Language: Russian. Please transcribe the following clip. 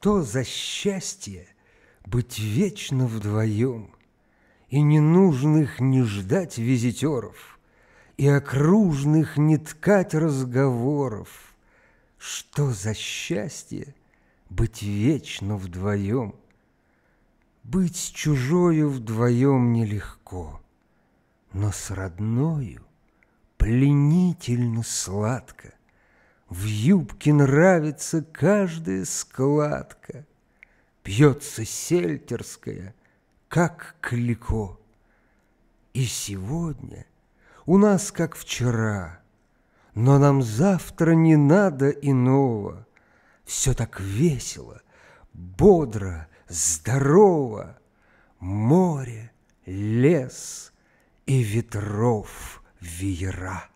что за счастье быть вечно вдвоем, И ненужных не ждать визитеров, И окружных не ткать разговоров. Что за счастье быть вечно вдвоем? Быть с чужою вдвоем нелегко, Но с родною пленительно сладко. В юбке нравится каждая складка. Пьется сельтерская, как клико. И сегодня у нас, как вчера, Но нам завтра не надо иного. Все так весело, бодро, здорово. Море, лес и ветров веера.